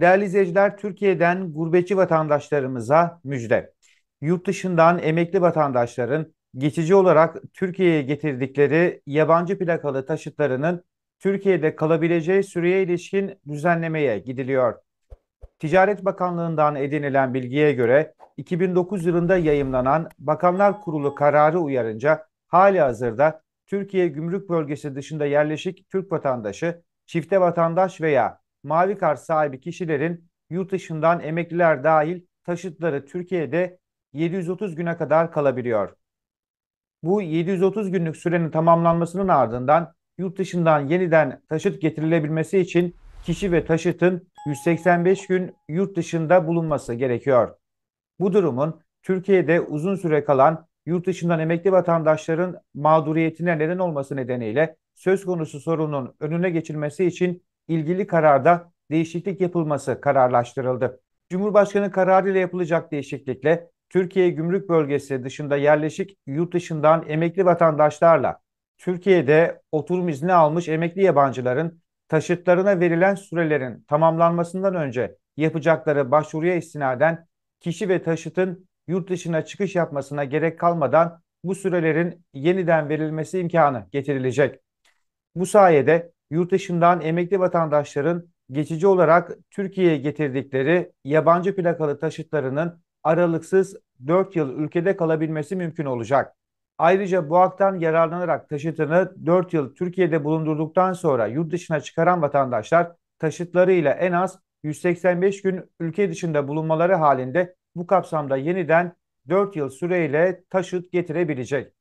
Değerli izleyiciler, Türkiye'den gurbetçi vatandaşlarımıza müjde. Yurt dışından emekli vatandaşların geçici olarak Türkiye'ye getirdikleri yabancı plakalı taşıtlarının Türkiye'de kalabileceği süreye ilişkin düzenlemeye gidiliyor. Ticaret Bakanlığı'ndan edinilen bilgiye göre 2009 yılında yayımlanan Bakanlar Kurulu kararı uyarınca hali hazırda Türkiye Gümrük Bölgesi dışında yerleşik Türk vatandaşı, çifte vatandaş veya mavi kart sahibi kişilerin yurt dışından emekliler dahil taşıtları Türkiye'de 730 güne kadar kalabiliyor. Bu 730 günlük sürenin tamamlanmasının ardından yurt dışından yeniden taşıt getirilebilmesi için kişi ve taşıtın 185 gün yurt dışında bulunması gerekiyor. Bu durumun Türkiye'de uzun süre kalan yurt dışından emekli vatandaşların mağduriyetine neden olması nedeniyle söz konusu sorunun önüne geçilmesi için ilgili kararda değişiklik yapılması kararlaştırıldı. Cumhurbaşkanı kararıyla yapılacak değişiklikle Türkiye Gümrük Bölgesi dışında yerleşik yurt dışından emekli vatandaşlarla Türkiye'de oturum izni almış emekli yabancıların taşıtlarına verilen sürelerin tamamlanmasından önce yapacakları başvuruya istinaden kişi ve taşıtın yurt dışına çıkış yapmasına gerek kalmadan bu sürelerin yeniden verilmesi imkanı getirilecek. Bu sayede yurt dışından emekli vatandaşların geçici olarak Türkiye'ye getirdikleri yabancı plakalı taşıtlarının aralıksız 4 yıl ülkede kalabilmesi mümkün olacak. Ayrıca bu haktan yararlanarak taşıtını 4 yıl Türkiye'de bulundurduktan sonra yurt dışına çıkaran vatandaşlar taşıtlarıyla en az 185 gün ülke dışında bulunmaları halinde bu kapsamda yeniden 4 yıl süreyle taşıt getirebilecek.